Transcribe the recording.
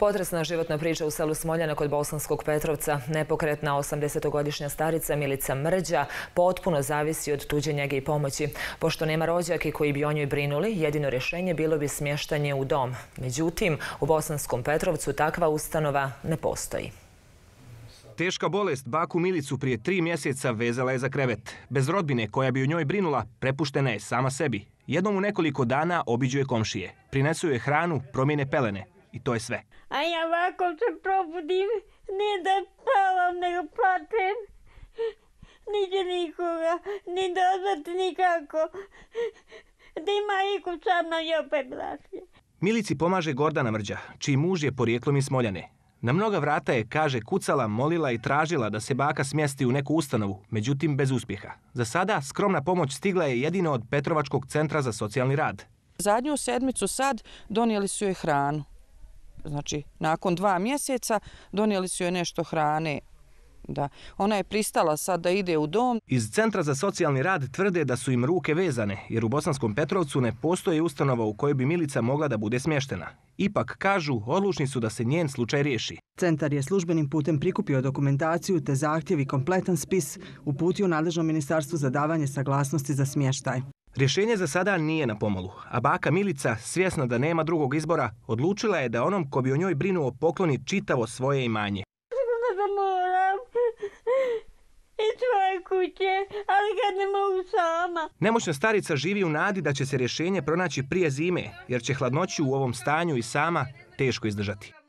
Potresna životna priča u selu Smoljana kod Bosanskog Petrovca. Nepokretna 80-godišnja starica Milica Mrđa potpuno zavisi od tuđe njege i pomoći. Pošto nema rođaki koji bi o njoj brinuli, jedino rješenje bilo bi smještanje u dom. Međutim, u Bosanskom Petrovcu takva ustanova ne postoji. Teška bolest baku Milicu prije tri mjeseca vezala je za krevet. Bez rodbine koja bi u njoj brinula, prepuštena je sama sebi. Jednom u nekoliko dana obiđuje komšije. Prinesuje hranu, promjene pelene. I to je sve. A ja ovako se probudim, ne da spavam, nego plačem. Nije nikoga, ni dozvati nikako. Da ima iku sa mnom i opet Milici pomaže Gordana Mrđa, čiji muž je porijeklom iz Smoljane. Na mnoga vrata je, kaže, kucala, molila i tražila da se baka smjesti u neku ustanovu, međutim bez uspjeha. Za sada skromna pomoć stigla je jedino od Petrovačkog centra za socijalni rad. Zadnju sedmicu sad donijeli su joj hranu. Znači, nakon dva mjeseca donijeli su joj nešto hrane da. Ona je pristala sad da ide u dom. Iz Centra za socijalni rad tvrde da su im ruke vezane, jer u Bosanskom Petrovcu ne postoje ustanova u kojoj bi Milica mogla da bude smještena. Ipak, kažu, odlučni su da se njen slučaj riješi. Centar je službenim putem prikupio dokumentaciju te zahtjevi kompletan spis uputio nadležnom ministarstvu za davanje saglasnosti za smještaj. Rješenje za sada nije na pomolu, a baka Milica, svjesna da nema drugog izbora, odlučila je da onom ko bi o njoj brinuo pokloni čitavo svoje imanje. I svoje kuće, ali ne mogu sama. Nemoćna starica živi u nadi da će se rješenje pronaći prije zime, jer će hladnoću u ovom stanju i sama teško izdržati.